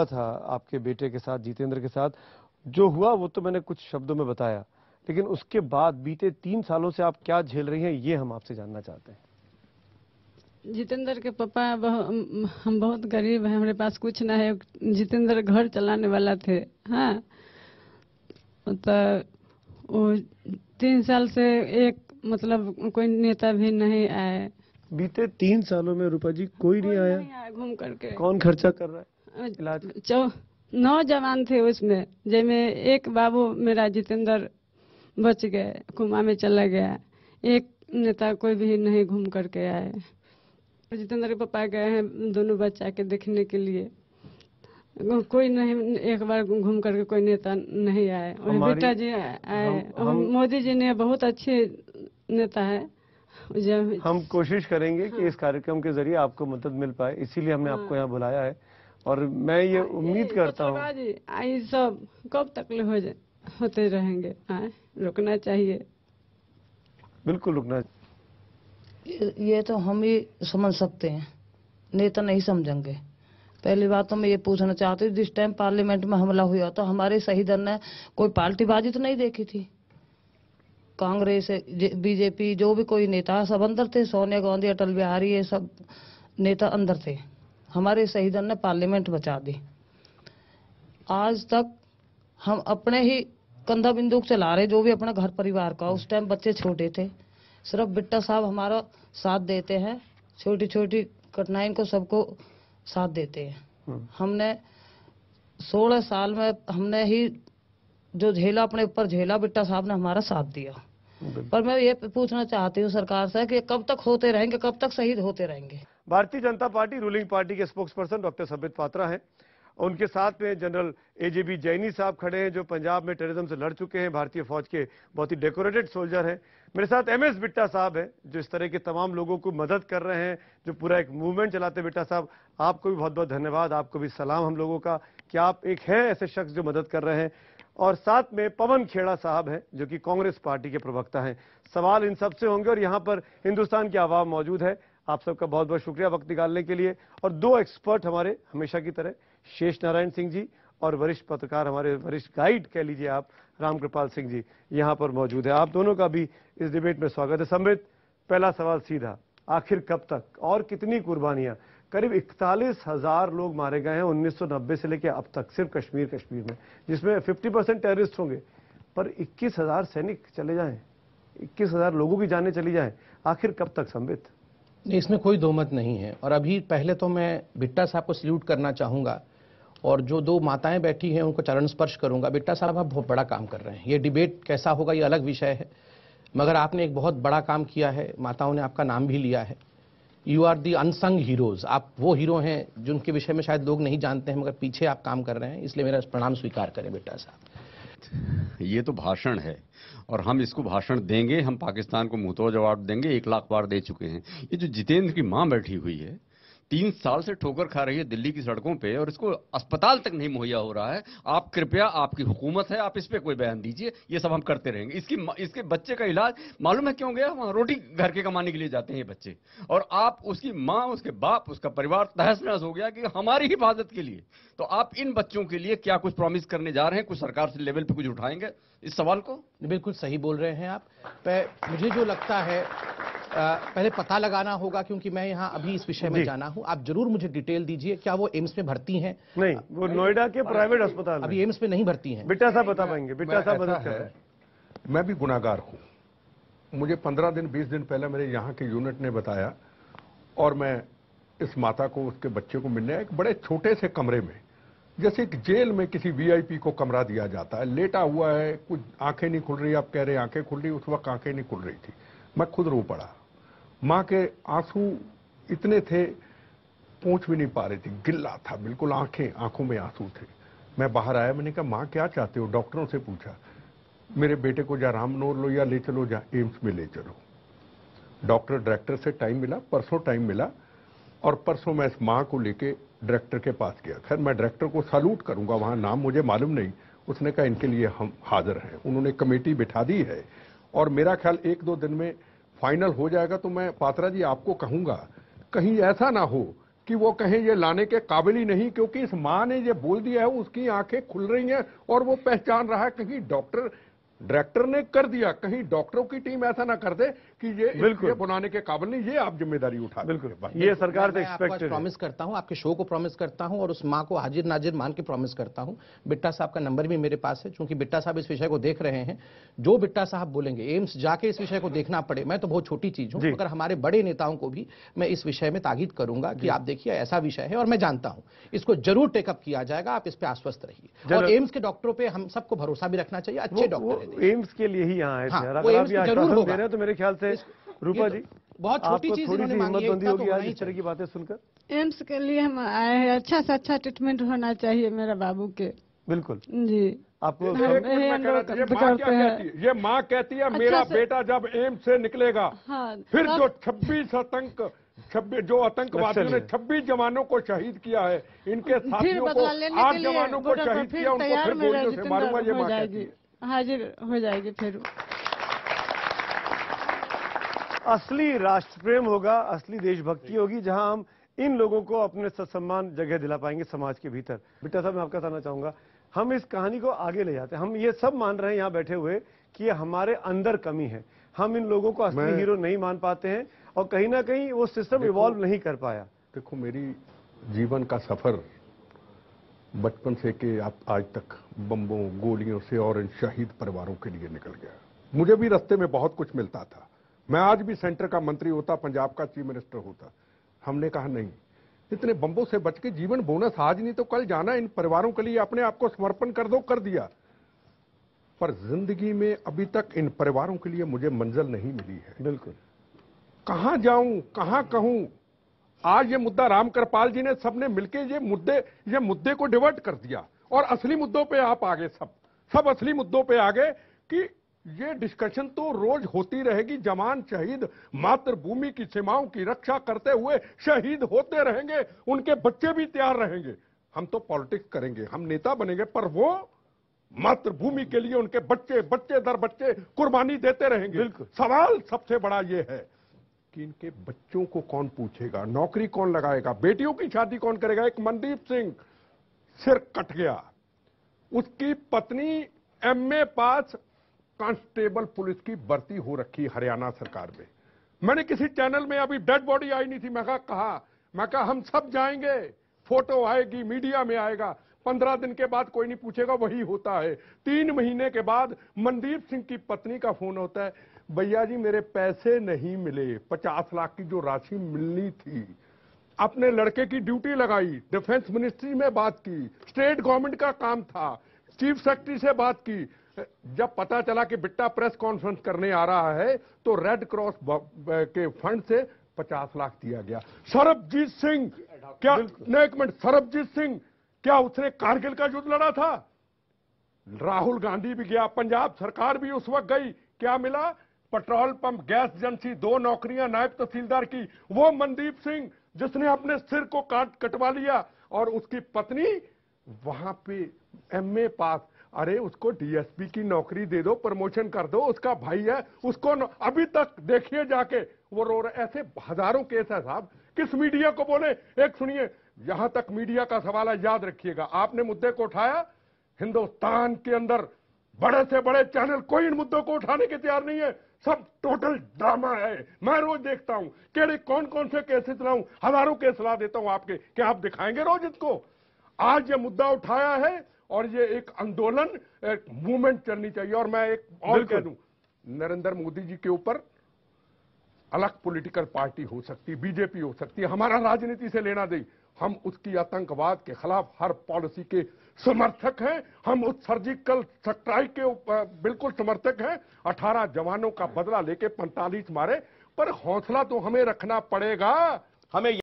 था आपके बेटे के साथ जितेंद्र के साथ जो हुआ वो तो मैंने कुछ शब्दों में बताया लेकिन उसके बाद बीते तीन सालों से आप क्या झेल रही हैं ये हम आपसे जानना चाहते हैं जितेंद्र के पापा बहु, हम बहुत गरीब हैं हमारे पास कुछ ना है जितेंद्र घर चलाने वाला थे हाँ तो वो तीन साल से एक मतलब कोई नेता भी नहीं आए बीते तीन सालों में रूपा जी कोई, कोई नहीं आया घूम करके कौन खर्चा कर रहा है नौ जवान थे उसमें जैमे एक बाबू मेरा जितेंद्र बच गए कुमा में चला गया एक नेता कोई भी नहीं घूम करके आए जितेंद्र के पापा गए हैं दोनों बच्चा के देखने के लिए कोई नहीं एक बार घूम करके कोई नेता नहीं आए और बेटा जी आए मोदी जी ने बहुत अच्छे नेता है हम कोशिश करेंगे कि इस कार्यक्रम के जरिए आपको मदद मिल पाए इसीलिए हमने हाँ। आपको यहाँ बुलाया है और मैं ये हाँ, उम्मीद करता हूँ आई सब कब तक हो जाए होते रहेंगे हाँ रुकना चाहिए बिल्कुल रुकना ये तो हम ही समझ सकते हैं तो नहीं समझेंगे पहली बात तो मैं ये पूछना चाहती हूँ जिस टाइम पार्लियामेंट में हमला हुआ तो हमारे सही दल ने कोई पार्टीबाजी तो नहीं देखी थी कांग्रेस बीजेपी जो भी कोई नेता सब अंदर थे सोनिया गांधी अटल बिहारी ये सब नेता अंदर थे हमारे शहीदन ने पार्लियामेंट बचा दी आज तक हम अपने ही कंधा बिंदु चला रहे जो भी अपना घर परिवार का उस टाइम बच्चे छोटे थे सिर्फ बिट्टा साहब हमारा साथ देते हैं छोटी छोटी कठिनाई को सबको साथ देते हैं हम्म। हमने सोलह साल में हमने ही जो झेला अपने ऊपर झेला बिट्टा साहब ने हमारा साथ दिया पर मैं ये पूछना चाहती हूँ सरकार से कि कब तक होते रहेंगे कब तक शहीद होते रहेंगे Bharatiya Janata Party ruling party के spokesperson doctor Sambit Patra हैं उनके साथ में जनरल बी जैनी साहब खड़े हैं जो पंजाब में टेररिज्म से लड़ चुके हैं भारतीय फौज के बहुत ही डेकोरेटेड सोल्जर हैं मेरे साथ एम एस बिट्टा साहब हैं जो इस तरह के तमाम लोगों को मदद कर रहे हैं जो पूरा एक मूवमेंट चलाते हैं बिट्टा साहब आपको भी बहुत बहुत धन्यवाद आपको भी सलाम हम लोगों का कि आप एक हैं ऐसे शख्स जो मदद कर रहे हैं और साथ में पवन खेड़ा साहब हैं जो कि कांग्रेस पार्टी के प्रवक्ता हैं सवाल इन सबसे होंगे और यहाँ पर हिंदुस्तान की आवाम मौजूद है आप सबका बहुत बहुत शुक्रिया वक्त निकालने के लिए और दो एक्सपर्ट हमारे हमेशा की तरह शेष नारायण सिंह जी और वरिष्ठ पत्रकार हमारे वरिष्ठ गाइड कह लीजिए आप रामकृपाल सिंह जी यहाँ पर मौजूद है आप दोनों का भी इस डिबेट में स्वागत है समृत पहला सवाल सीधा आखिर कब तक और कितनी कुर्बानियां करीब इकतालीस हजार लोग मारे गए हैं 1990 से लेकर अब तक सिर्फ कश्मीर कश्मीर में जिसमें 50 परसेंट टेररिस्ट होंगे पर इक्कीस हजार सैनिक चले जाएं इक्कीस हजार लोगों की जाने चली जाएं आखिर कब तक संबित नहीं इसमें कोई दो मत नहीं है और अभी पहले तो मैं बिट्टा साहब को सल्यूट करना चाहूँगा और जो दो माताएं बैठी हैं उनको चरण स्पर्श करूंगा बिट्टा साहब आप बहुत बड़ा काम कर रहे हैं ये डिबेट कैसा होगा ये अलग विषय है मगर आपने एक बहुत बड़ा काम किया है माताओं ने आपका नाम भी लिया है you are the unsung heroes आप वो हीरो हैं जिनके विषय में शायद लोग नहीं जानते हैं मगर पीछे आप काम कर रहे हैं इसलिए मेरा प्रणाम स्वीकार करें बिट्टा साहब बात ये तो भाषण है और हम इसको भाषण देंगे हम पाकिस्तान को मुंहतोड़ जवाब देंगे एक लाख बार दे चुके हैं ये जो जितेंद्र की माँ बैठी हुई है तीन साल से ठोकर खा रही है दिल्ली की सड़कों पे और इसको अस्पताल तक नहीं मुहैया हो रहा है आप कृपया आपकी हुकूमत है आप इस पर कोई बयान दीजिए ये सब हम करते रहेंगे इसकी इसके बच्चे का इलाज मालूम है क्यों गया वहाँ रोटी घर के कमाने के लिए जाते हैं ये बच्चे और आप उसकी माँ उसके बाप उसका परिवार तहस नहस हो गया कि हमारी हिफाजत के लिए तो आप इन बच्चों के लिए क्या कुछ प्रॉमिस करने जा रहे हैं कुछ सरकार से लेवल पर कुछ उठाएंगे इस सवाल को बिल्कुल सही बोल रहे हैं आप मुझे जो लगता है पहले पता लगाना होगा क्योंकि मैं यहाँ अभी इस विषय में जाना हूँ आप जरूर मुझे डिटेल दीजिए क्या वो एम्स में भर्ती हैं नहीं वो नोएडा के प्राइवेट अस्पताल अभी एम्स में नहीं भर्ती हैं बेटा साहब बता पाएंगे बेटा साहब है मैं भी गुनागार हूँ मुझे पंद्रह दिन बीस दिन पहले मेरे यहाँ के यूनिट ने बताया और मैं इस माता को उसके बच्चे को मिलने एक बड़े छोटे से कमरे में जैसे एक जेल में किसी वीआईपी को कमरा दिया जाता है लेटा हुआ है कुछ आंखें नहीं खुल रही आप कह रहे आंखें खुल रही उस वक्त आंखें नहीं खुल रही थी मैं खुद रो पड़ा माँ के आंसू इतने थे पहुंच भी नहीं पा रही थी गिल्ला था बिल्कुल आंखें आंखों में आंसू थे मैं बाहर आया मैंने कहा माँ क्या चाहते हो डॉक्टरों से पूछा मेरे बेटे को जा रामनोर लो या ले चलो जा एम्स में ले चलो डॉक्टर डायरेक्टर से टाइम मिला परसों टाइम मिला और परसों मैं इस माँ को लेके डायरेक्टर के पास गया खैर मैं डायरेक्टर को सैल्यूट करूंगा वहां नाम मुझे मालूम नहीं उसने कहा इनके लिए हम हाजिर हैं उन्होंने कमेटी बिठा दी है और मेरा ख्याल एक दो दिन में फाइनल हो जाएगा तो मैं पात्रा जी आपको कहूंगा कहीं ऐसा ना हो कि वो कहें ये लाने के काबिल ही नहीं क्योंकि इस मां ने ये बोल दिया है उसकी आंखें खुल रही हैं और वो पहचान रहा है कहीं डॉक्टर डायरेक्टर ने कर दिया कहीं डॉक्टरों की टीम ऐसा ना कर दे कि ये बिल्कुल बनाने के काबिल नहीं ये आप जिम्मेदारी उठा बिल्कुल ये सरकार से एक्सपेक्ट प्रॉमिस करता हूँ आपके शो को प्रॉमिस करता हूँ और उस माँ को हाजिर नाजिर मान के प्रॉमिस करता हूँ बिट्टा साहब का नंबर भी मेरे पास है चूंकि बिट्टा साहब इस विषय को देख रहे हैं जो बिट्टा साहब बोलेंगे एम्स जाके इस विषय को देखना पड़े मैं तो बहुत छोटी चीज हूँ अगर हमारे बड़े नेताओं को भी मैं इस विषय में तागीद करूंगा कि आप देखिए ऐसा विषय है और मैं जानता हूँ इसको जरूर टेकअप किया जाएगा आप इस पर आश्वस्त रहिए और एम्स के डॉक्टरों पर हम सबको भरोसा भी रखना चाहिए अच्छे डॉक्टर तो एम्स के लिए ही यहाँ आए थे हाँ, तो मेरे ख्याल से रूपा तो जी बहुत छोटी चीज मांगी तो होगी आज इस तरह की बातें सुनकर एम्स के लिए हम आए हैं अच्छा से अच्छा ट्रीटमेंट होना चाहिए मेरा बाबू के बिल्कुल जी आपको ये माँ कहती है मेरा अच्छा बेटा जब एम्स से निकलेगा हाँ, फिर जो छब्बीस आतंक छब्बीस जो आतंकवादियों अच्छा ने छब्बीस जवानों को शहीद किया है इनके साथियों को आठ जवानों को शहीद किया उनको फिर गोलियों से मारूंगा ये है हाजिर हो जाएगी फिर असली राष्ट्र प्रेम होगा असली देशभक्ति होगी जहां हम इन लोगों को अपने सत्सम्मान जगह दिला पाएंगे समाज के भीतर बिट्टा साहब मैं आपका कहना चाहूंगा हम इस कहानी को आगे ले जाते हैं हम ये सब मान रहे हैं यहाँ बैठे हुए कि हमारे अंदर कमी है हम इन लोगों को असली हीरो नहीं मान पाते हैं और कहीं ना कहीं वो सिस्टम इवॉल्व नहीं कर पाया देखो मेरी जीवन का सफर बचपन से के आप आज तक बम्बों गोलियों से और इन शहीद परिवारों के लिए निकल गया मुझे भी रस्ते में बहुत कुछ मिलता था मैं आज भी सेंटर का मंत्री होता पंजाब का चीफ मिनिस्टर होता हमने कहा नहीं इतने बम्बों से बच के जीवन बोनस आज नहीं तो कल जाना इन परिवारों के लिए अपने आप को समर्पण कर दो कर दिया पर जिंदगी में अभी तक इन परिवारों के लिए मुझे मंजिल नहीं मिली है बिल्कुल कहां जाऊं कहां कहूं आज ये मुद्दा राम कृपाल जी ने सबने मिलकर ये मुद्दे ये मुद्दे को डिवर्ट कर दिया और असली मुद्दों पे आप आ गए सब सब असली मुद्दों पे आ गए कि ये डिस्कशन तो रोज होती रहेगी जवान शहीद मातृभूमि की सीमाओं की रक्षा करते हुए शहीद होते रहेंगे उनके बच्चे भी तैयार रहेंगे हम तो पॉलिटिक्स करेंगे हम नेता बनेंगे पर वो मातृभूमि के लिए उनके बच्चे बच्चे दर बच्चे कुर्बानी देते रहेंगे सवाल सबसे बड़ा ये है कि इनके बच्चों को कौन पूछेगा नौकरी कौन लगाएगा बेटियों की शादी कौन करेगा एक मनदीप सिंह सिर कट गया उसकी पत्नी एमए पास कांस्टेबल पुलिस की भर्ती हो रखी हरियाणा सरकार में मैंने किसी चैनल में अभी डेड बॉडी आई नहीं थी मैं कहा मैं कहा हम सब जाएंगे फोटो आएगी मीडिया में आएगा पंद्रह दिन के बाद कोई नहीं पूछेगा वही होता है तीन महीने के बाद मनदीप सिंह की पत्नी का फोन होता है भैया जी मेरे पैसे नहीं मिले पचास लाख की जो राशि मिलनी थी अपने लड़के की ड्यूटी लगाई डिफेंस मिनिस्ट्री में बात की स्टेट गवर्नमेंट का काम था चीफ सेक्रेटरी से बात की जब पता चला कि बिट्टा प्रेस कॉन्फ्रेंस करने आ रहा है तो रेड क्रॉस के फंड से पचास लाख दिया गया सरबजीत सिंह क्या एक मिनट सरबजीत सिंह क्या उसने कारगिल का युद्ध लड़ा था राहुल गांधी भी गया पंजाब सरकार भी उस वक्त गई क्या मिला पेट्रोल पंप गैस एजेंसी दो नौकरियां नायब तहसीलदार की वो मनदीप सिंह जिसने अपने सिर को काट कटवा लिया और उसकी पत्नी वहां पे एमए पास अरे उसको डीएसपी की नौकरी दे दो प्रमोशन कर दो उसका भाई है उसको न, अभी तक देखिए जाके वो रो रहे ऐसे हजारों केस है साहब किस मीडिया को बोले एक सुनिए यहां तक मीडिया का सवाल है याद रखिएगा आपने मुद्दे को उठाया हिंदुस्तान के अंदर बड़े से बड़े चैनल कोई इन मुद्दों को उठाने के तैयार नहीं है सब टोटल ड्रामा है मैं रोज देखता हूं कह कौन कौन से केसेस लाऊं हजारों केस ला देता हूं आपके क्या आप दिखाएंगे रोज इसको आज ये मुद्दा उठाया है और ये एक आंदोलन एक मूवमेंट चलनी चाहिए और मैं एक और कह दूं नरेंद्र मोदी जी के ऊपर अलग पॉलिटिकल पार्टी हो सकती बीजेपी हो सकती हमारा राजनीति से लेना दे हम उसकी आतंकवाद के खिलाफ हर पॉलिसी के समर्थक हैं हम उस सर्जिकल स्ट्राइक के बिल्कुल समर्थक हैं 18 जवानों का बदला लेके 45 मारे पर हौसला तो हमें रखना पड़ेगा हमें